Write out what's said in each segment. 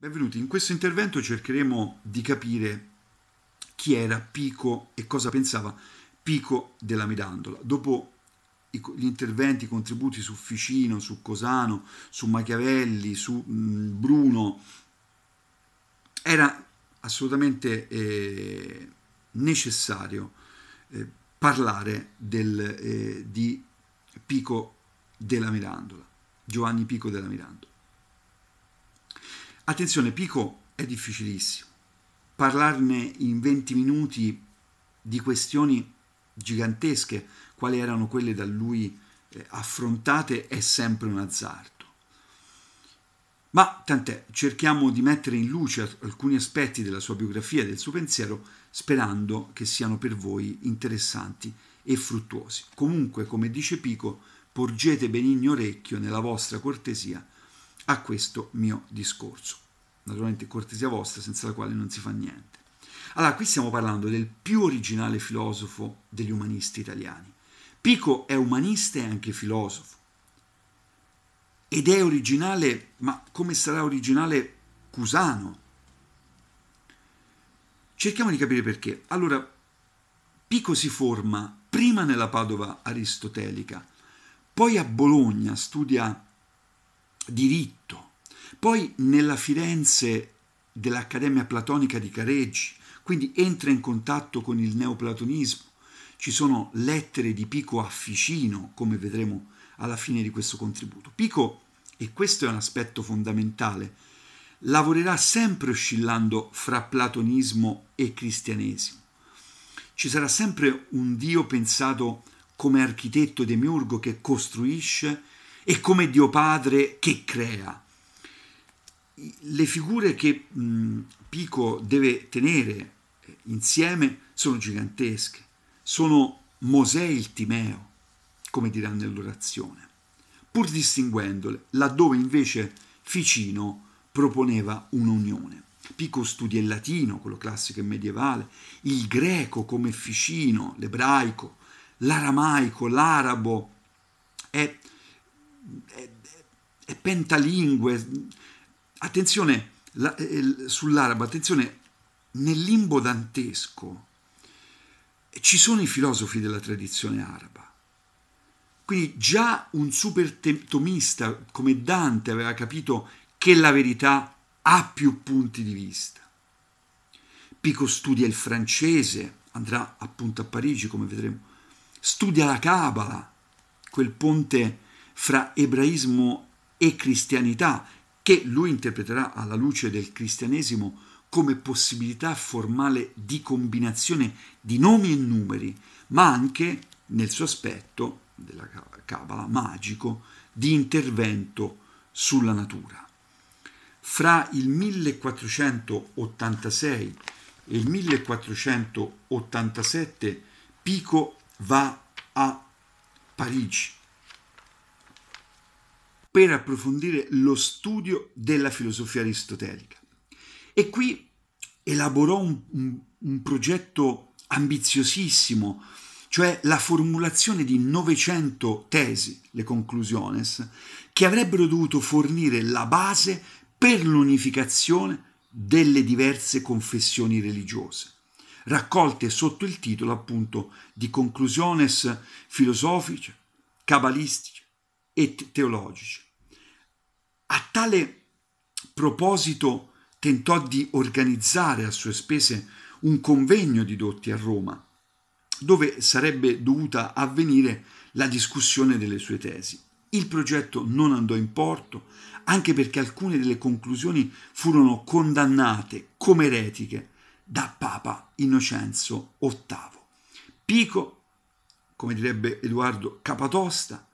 Benvenuti, in questo intervento cercheremo di capire chi era Pico e cosa pensava Pico della Mirandola. Dopo gli interventi, i contributi su Ficino, su Cosano, su Machiavelli, su Bruno, era assolutamente eh, necessario eh, parlare del, eh, di Pico della Mirandola, Giovanni Pico della Mirandola. Attenzione, Pico è difficilissimo. Parlarne in 20 minuti di questioni gigantesche, quali erano quelle da lui eh, affrontate, è sempre un azzardo. Ma tant'è, cerchiamo di mettere in luce alcuni aspetti della sua biografia e del suo pensiero, sperando che siano per voi interessanti e fruttuosi. Comunque, come dice Pico, porgete benigno orecchio nella vostra cortesia a questo mio discorso naturalmente cortesia vostra, senza la quale non si fa niente. Allora, qui stiamo parlando del più originale filosofo degli umanisti italiani. Pico è umanista e anche filosofo. Ed è originale, ma come sarà originale Cusano? Cerchiamo di capire perché. Allora, Pico si forma prima nella Padova aristotelica, poi a Bologna studia diritto, poi nella Firenze dell'Accademia Platonica di Careggi, quindi entra in contatto con il neoplatonismo. Ci sono lettere di Pico a Ficino, come vedremo alla fine di questo contributo. Pico, e questo è un aspetto fondamentale, lavorerà sempre oscillando fra platonismo e cristianesimo. Ci sarà sempre un Dio pensato come architetto demiurgo che costruisce e come Dio Padre che crea le figure che mh, Pico deve tenere eh, insieme sono gigantesche, sono Mosè e il Timeo, come dirà nell'orazione, pur distinguendole, laddove invece Ficino proponeva un'unione. Pico studia il latino, quello classico e medievale, il greco come Ficino, l'ebraico, l'aramaico, l'arabo, è, è, è, pentalingue, attenzione la, eh, sull'arabo, attenzione, nel limbo dantesco ci sono i filosofi della tradizione araba. Quindi già un super tomista come Dante aveva capito che la verità ha più punti di vista. Pico studia il francese, andrà appunto a Parigi come vedremo, studia la Cabala, quel ponte fra ebraismo e cristianità, che lui interpreterà alla luce del cristianesimo come possibilità formale di combinazione di nomi e numeri, ma anche nel suo aspetto della Cabala magico di intervento sulla natura. Fra il 1486 e il 1487 Pico va a Parigi per approfondire lo studio della filosofia aristotelica. E qui elaborò un, un, un progetto ambiziosissimo, cioè la formulazione di 900 tesi, le conclusiones, che avrebbero dovuto fornire la base per l'unificazione delle diverse confessioni religiose, raccolte sotto il titolo appunto di conclusiones filosofiche, cabalistiche e teologiche. A tale proposito tentò di organizzare a sue spese un convegno di dotti a Roma, dove sarebbe dovuta avvenire la discussione delle sue tesi. Il progetto non andò in porto, anche perché alcune delle conclusioni furono condannate come eretiche da Papa Innocenzo VIII. Pico, come direbbe Edoardo Capatosta,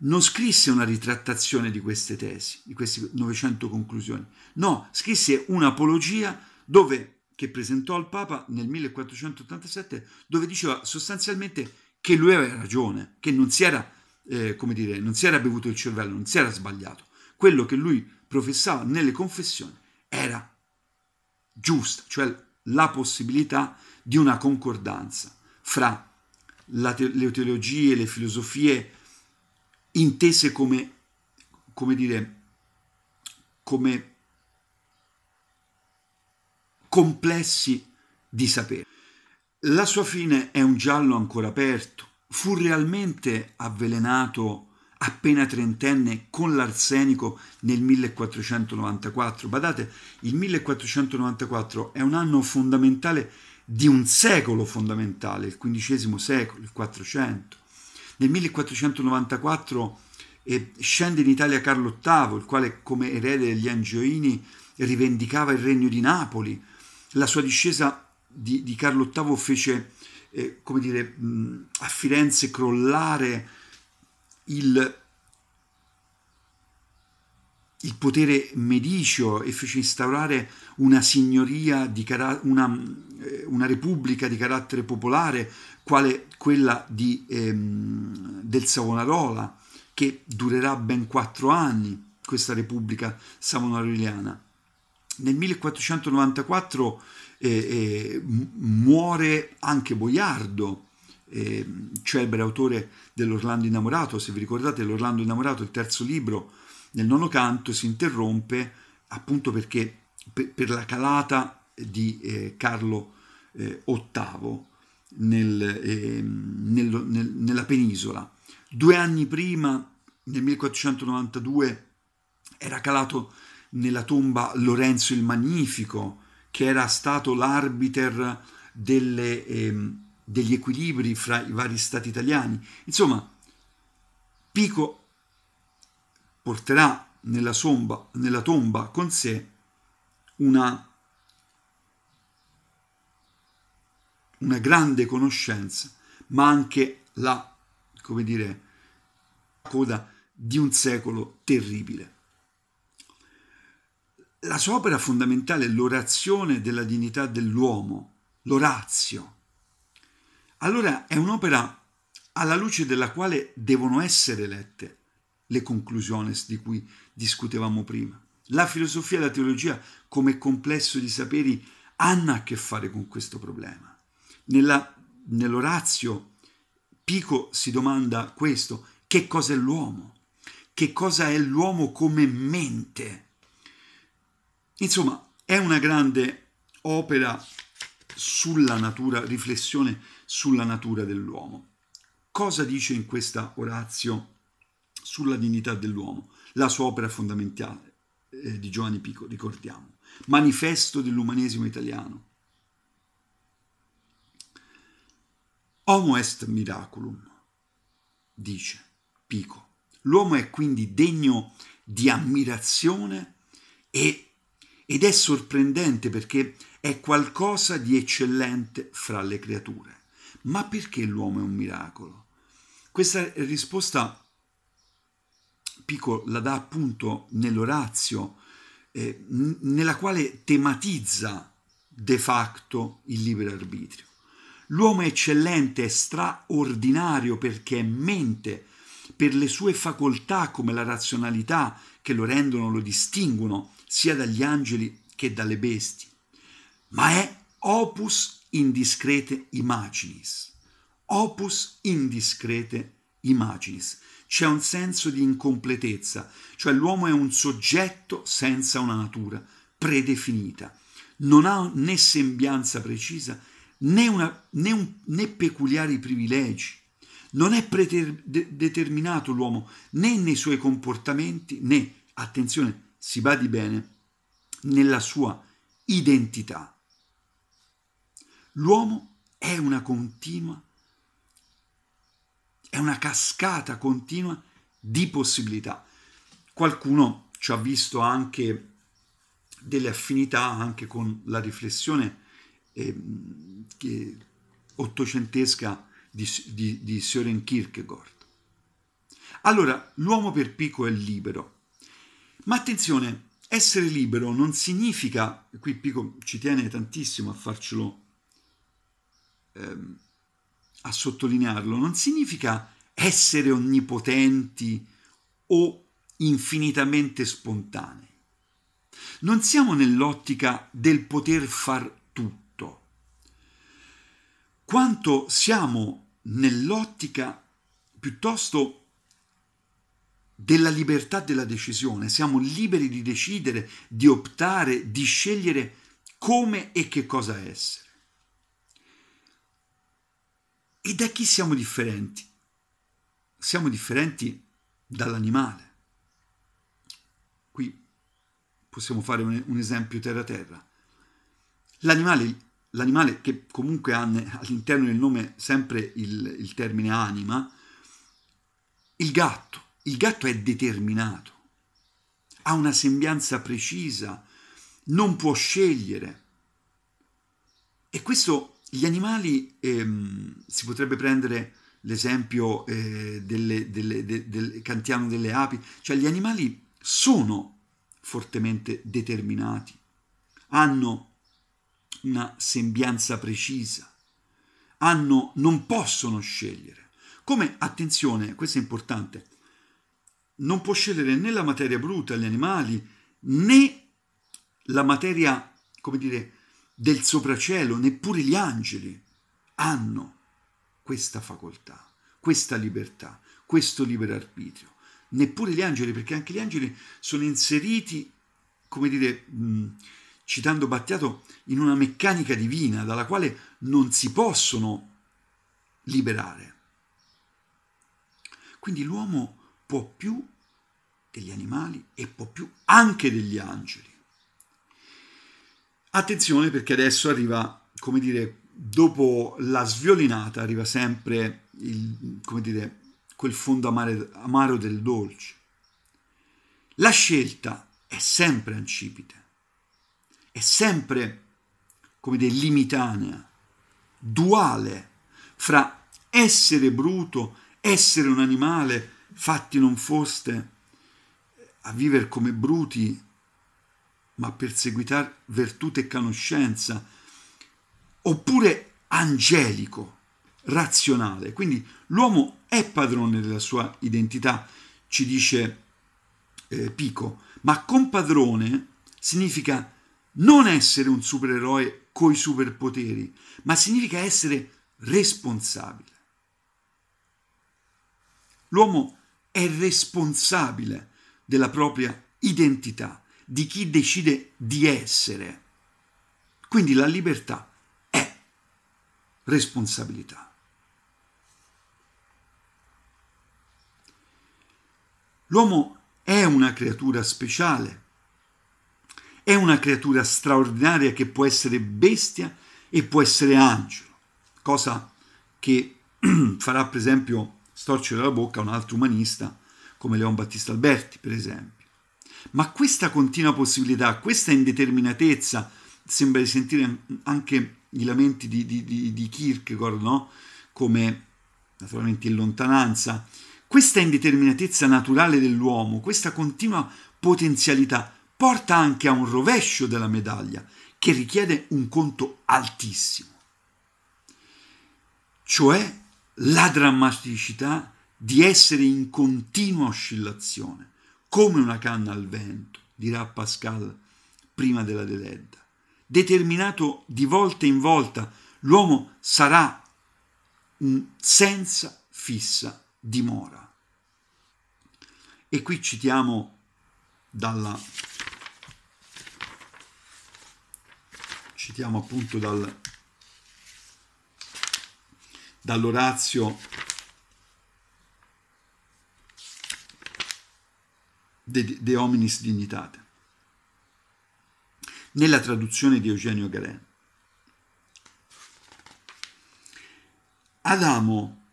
non scrisse una ritrattazione di queste tesi, di queste 900 conclusioni, no, scrisse un'apologia dove, che presentò al Papa nel 1487, dove diceva sostanzialmente che lui aveva ragione, che non si era, eh, come dire, non si era bevuto il cervello, non si era sbagliato. Quello che lui professava nelle confessioni era giusto, cioè la possibilità di una concordanza fra te- le teologie, le filosofie, intese come, come dire, come complessi di sapere. La sua fine è un giallo ancora aperto. Fu realmente avvelenato appena trentenne con l'arsenico nel 1494. Badate, il 1494 è un anno fondamentale di un secolo fondamentale, il XV secolo, il 400. Nel 1494 eh, scende in Italia Carlo VIII, il quale come erede degli Angioini rivendicava il regno di Napoli. La sua discesa di, di Carlo VIII fece eh, come dire, mh, a Firenze crollare il, il potere medicio e fece instaurare una signoria, di cara- una, eh, una repubblica di carattere popolare quale quella di, ehm, del Savonarola, che durerà ben quattro anni, questa Repubblica Savonaroliana. Nel 1494 eh, eh, muore anche Boiardo, eh, celebre autore dell'Orlando innamorato. Se vi ricordate, l'Orlando innamorato, il terzo libro, nel nono canto si interrompe appunto perché per, per la calata di eh, Carlo eh, VIII nel, eh, nel, nel, nella penisola. Due anni prima, nel 1492, era calato nella tomba Lorenzo il Magnifico, che era stato l'arbiter delle, eh, degli equilibri fra i vari stati italiani. Insomma, Pico porterà nella, somba, nella tomba con sé una una grande conoscenza, ma anche la, come dire, coda di un secolo terribile. La sua opera fondamentale è l'orazione della dignità dell'uomo, l'orazio. Allora è un'opera alla luce della quale devono essere lette le conclusioni di cui discutevamo prima. La filosofia e la teologia come complesso di saperi hanno a che fare con questo problema. Nella, nell'Orazio Pico si domanda questo, che cosa è l'uomo? Che cosa è l'uomo come mente? Insomma, è una grande opera sulla natura, riflessione sulla natura dell'uomo. Cosa dice in questa Orazio sulla dignità dell'uomo? La sua opera fondamentale eh, di Giovanni Pico, ricordiamo, manifesto dell'umanesimo italiano, Homo est miraculum, dice Pico. L'uomo è quindi degno di ammirazione e, ed è sorprendente perché è qualcosa di eccellente fra le creature. Ma perché l'uomo è un miracolo? Questa risposta Pico la dà appunto nell'Orazio, eh, nella quale tematizza de facto il libero arbitrio. L'uomo è eccellente, è straordinario perché è mente, per le sue facoltà come la razionalità che lo rendono, lo distinguono sia dagli angeli che dalle bestie, ma è opus indiscrete imaginis. Opus indiscrete imaginis. C'è un senso di incompletezza, cioè l'uomo è un soggetto senza una natura predefinita, non ha né sembianza precisa né, una, né, un, né peculiari privilegi. Non è determinato l'uomo né nei suoi comportamenti né, attenzione, si badi bene, nella sua identità. L'uomo è una continua, è una cascata continua di possibilità. Qualcuno ci ha visto anche delle affinità anche con la riflessione ehm, ottocentesca di, di, di Søren Kierkegaard. Allora, l'uomo per Pico è libero. Ma attenzione, essere libero non significa, qui Pico ci tiene tantissimo a farcelo, ehm, a sottolinearlo, non significa essere onnipotenti o infinitamente spontanei. Non siamo nell'ottica del poter far tutto quanto siamo nell'ottica piuttosto della libertà della decisione, siamo liberi di decidere, di optare, di scegliere come e che cosa essere. E da chi siamo differenti? Siamo differenti dall'animale. Qui possiamo fare un, esempio terra terra. L'animale l'animale che comunque ha all'interno del nome sempre il, il termine anima, il gatto. Il gatto è determinato, ha una sembianza precisa, non può scegliere. E questo, gli animali, ehm, si potrebbe prendere l'esempio eh, delle, delle, de, del cantiano delle api, cioè gli animali sono fortemente determinati, hanno una sembianza precisa, hanno, non possono scegliere. Come, attenzione, questo è importante, non può scegliere né la materia bruta, gli animali, né la materia, come dire, del sopracielo, neppure gli angeli hanno questa facoltà, questa libertà, questo libero arbitrio. Neppure gli angeli, perché anche gli angeli sono inseriti, come dire, mh, citando Battiato, in una meccanica divina dalla quale non si possono liberare. Quindi l'uomo può più degli animali e può più anche degli angeli. Attenzione perché adesso arriva, come dire, dopo la sviolinata arriva sempre il, come dire, quel fondo amare, amaro del dolce. La scelta è sempre ancipite è sempre, come dire, limitanea, duale fra essere bruto, essere un animale, fatti non foste, a vivere come bruti, ma perseguitare virtute e conoscenza, oppure angelico, razionale. Quindi l'uomo è padrone della sua identità, ci dice eh, Pico, ma compadrone significa non essere un supereroe coi superpoteri, ma significa essere responsabile. L'uomo è responsabile della propria identità, di chi decide di essere. Quindi la libertà è responsabilità. L'uomo è una creatura speciale è una creatura straordinaria che può essere bestia e può essere angelo, cosa che farà per esempio storcere la bocca a un altro umanista come Leon Battista Alberti, per esempio. Ma questa continua possibilità, questa indeterminatezza, sembra di sentire anche i lamenti di, di, di, di Kierkegaard, no? come naturalmente in lontananza, questa indeterminatezza naturale dell'uomo, questa continua potenzialità, porta anche a un rovescio della medaglia che richiede un conto altissimo, cioè la drammaticità di essere in continua oscillazione, come una canna al vento, dirà Pascal prima della Deledda. Determinato di volta in volta, l'uomo sarà senza fissa dimora. E qui citiamo dalla citiamo appunto dal, dall'Orazio de, de Hominis Dignitate, nella traduzione di Eugenio Garen. Adamo,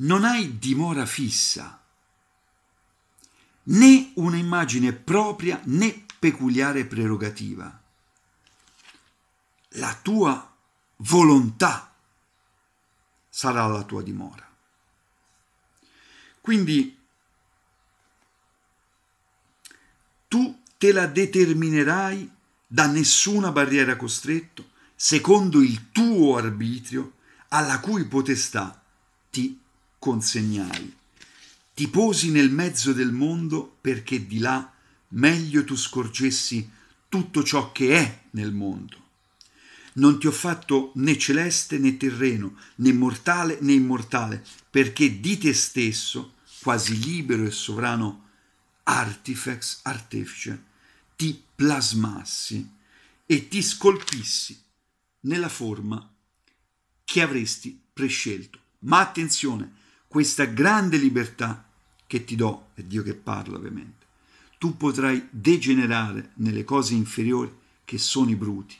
non hai dimora fissa, né un'immagine propria né peculiare prerogativa, la tua volontà sarà la tua dimora. Quindi tu te la determinerai da nessuna barriera costretto, secondo il tuo arbitrio, alla cui potestà ti consegnai. Ti posi nel mezzo del mondo perché di là meglio tu scorgessi tutto ciò che è nel mondo. Non ti ho fatto né celeste né terreno, né mortale né immortale, perché di te stesso, quasi libero e sovrano, artifex artefice, ti plasmassi e ti scolpissi nella forma che avresti prescelto. Ma attenzione, questa grande libertà che ti do, è Dio che parla ovviamente, tu potrai degenerare nelle cose inferiori che sono i bruti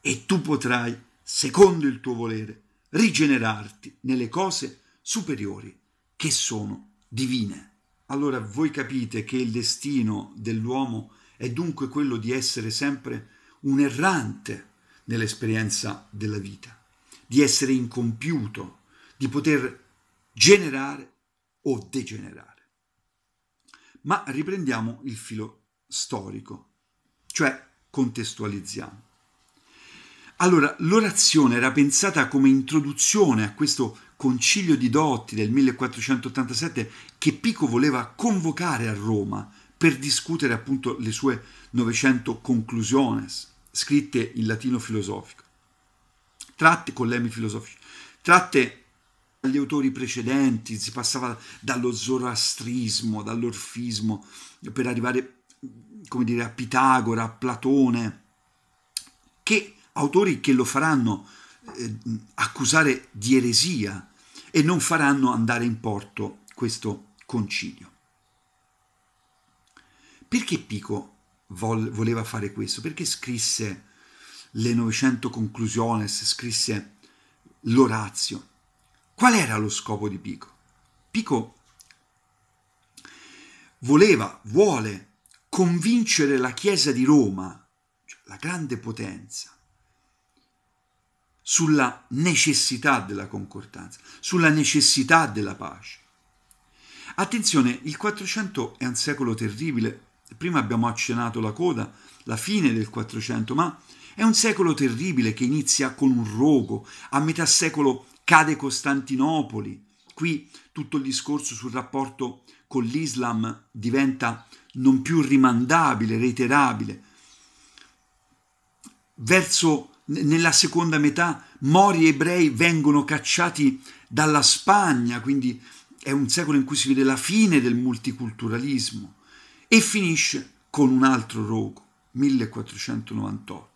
e tu potrai, secondo il tuo volere, rigenerarti nelle cose superiori che sono divine. Allora voi capite che il destino dell'uomo è dunque quello di essere sempre un errante nell'esperienza della vita, di essere incompiuto, di poter generare o degenerare ma riprendiamo il filo storico, cioè contestualizziamo. Allora, l'orazione era pensata come introduzione a questo concilio di Dotti del 1487 che Pico voleva convocare a Roma per discutere appunto le sue 900 conclusiones, scritte in latino filosofico, tratte, collemi filosofici, tratte agli autori precedenti, si passava dallo zoroastrismo, dall'orfismo, per arrivare come dire, a Pitagora, a Platone, che autori che lo faranno eh, accusare di eresia e non faranno andare in porto questo concilio. Perché Pico vol- voleva fare questo? Perché scrisse le 900 conclusiones, scrisse l'Orazio? Qual era lo scopo di Pico? Pico voleva, vuole convincere la Chiesa di Roma, cioè la grande potenza, sulla necessità della concordanza, sulla necessità della pace. Attenzione, il 400 è un secolo terribile, prima abbiamo accennato la coda, la fine del 400, ma è un secolo terribile che inizia con un rogo, a metà secolo cade Costantinopoli, qui tutto il discorso sul rapporto con l'Islam diventa non più rimandabile, reiterabile. Verso nella seconda metà mori ebrei vengono cacciati dalla Spagna, quindi è un secolo in cui si vede la fine del multiculturalismo e finisce con un altro rogo, 1498,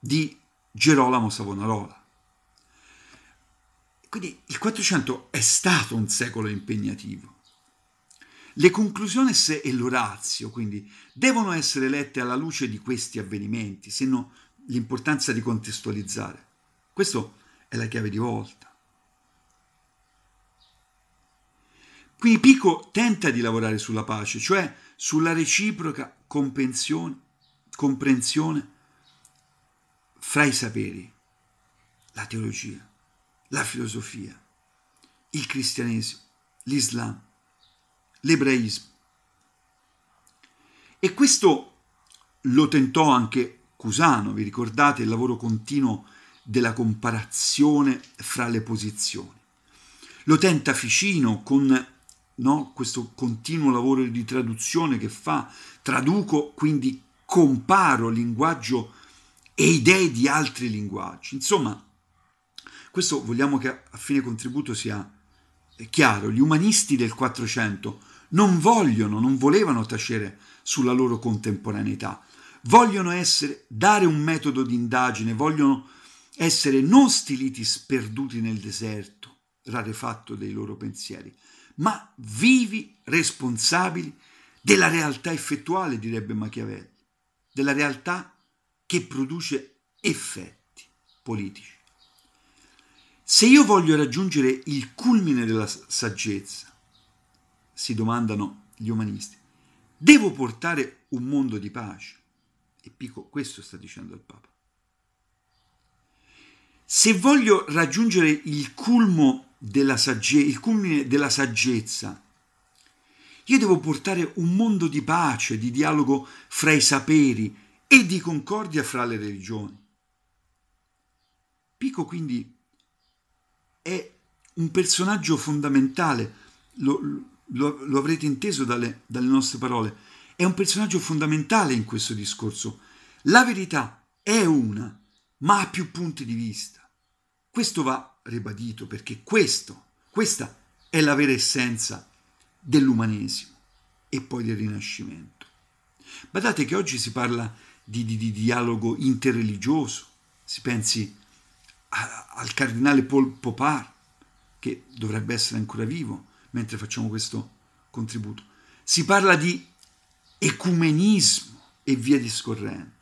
di Gerolamo Savonarola. Quindi il 400 è stato un secolo impegnativo. Le conclusioni e l'Orazio, quindi, devono essere lette alla luce di questi avvenimenti, se no l'importanza di contestualizzare. Questa è la chiave di volta. Quindi Pico tenta di lavorare sulla pace, cioè sulla reciproca comprensione fra i saperi, la teologia la filosofia, il cristianesimo, l'Islam, l'ebraismo. E questo lo tentò anche Cusano, vi ricordate il lavoro continuo della comparazione fra le posizioni. Lo tenta Ficino con no, questo continuo lavoro di traduzione che fa, traduco, quindi comparo linguaggio e idee di altri linguaggi. Insomma, questo vogliamo che a fine contributo sia chiaro. Gli umanisti del 400 non vogliono, non volevano tacere sulla loro contemporaneità. Vogliono essere, dare un metodo di indagine, vogliono essere non stiliti sperduti nel deserto, rarefatto dei loro pensieri, ma vivi responsabili della realtà effettuale, direbbe Machiavelli, della realtà che produce effetti politici. Se io voglio raggiungere il culmine della saggezza, si domandano gli umanisti, devo portare un mondo di pace. E Pico questo sta dicendo al Papa. Se voglio raggiungere il, culmo della sagge- il culmine della saggezza, io devo portare un mondo di pace, di dialogo fra i saperi e di concordia fra le religioni. Pico quindi è un personaggio fondamentale, lo, lo, lo avrete inteso dalle, dalle nostre parole, è un personaggio fondamentale in questo discorso. La verità è una, ma ha più punti di vista. Questo va ribadito perché questo, questa è la vera essenza dell'umanesimo e poi del Rinascimento. Badate che oggi si parla di, di, di dialogo interreligioso, si pensi al cardinale Paul Popar, che dovrebbe essere ancora vivo mentre facciamo questo contributo. Si parla di ecumenismo e via discorrendo.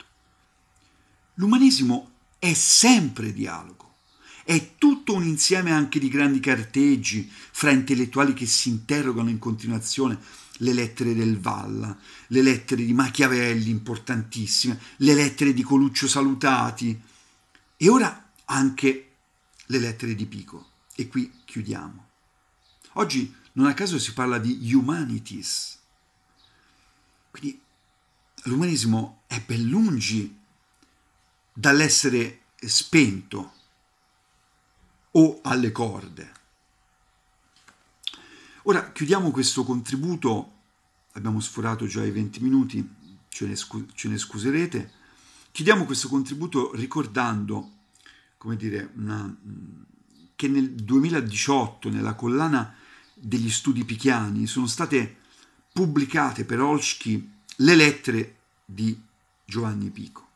L'umanesimo è sempre dialogo, è tutto un insieme anche di grandi carteggi fra intellettuali che si interrogano in continuazione le lettere del Valla, le lettere di Machiavelli importantissime, le lettere di Coluccio Salutati. E ora anche le lettere di Pico. E qui chiudiamo. Oggi non a caso si parla di humanities. Quindi l'umanesimo è ben lungi dall'essere spento o alle corde. Ora chiudiamo questo contributo, abbiamo sforato già i 20 minuti, ce ne, scu- ce ne scuserete, chiudiamo questo contributo ricordando come dire, una, mm, che nel 2018 nella collana degli studi pichiani sono state pubblicate per Olschi le lettere di Giovanni Pico.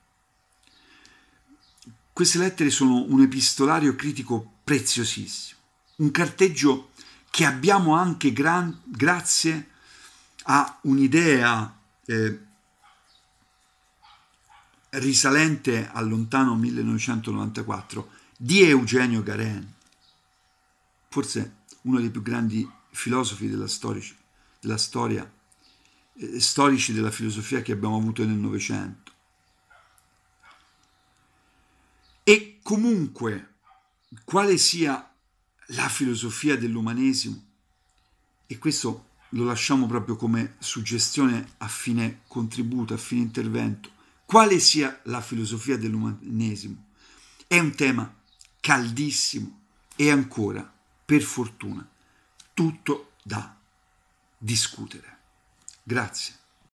Queste lettere sono un epistolario critico preziosissimo, un carteggio che abbiamo anche gran, grazie a un'idea eh, risalente al lontano 1994 di Eugenio Garen, forse uno dei più grandi filosofi della, storici, della storia, eh, storici della filosofia che abbiamo avuto nel Novecento. E comunque, quale sia la filosofia dell'umanesimo, e questo lo lasciamo proprio come suggestione a fine contributo, a fine intervento, quale sia la filosofia dell'umanesimo. È un tema caldissimo e ancora, per fortuna, tutto da discutere. Grazie.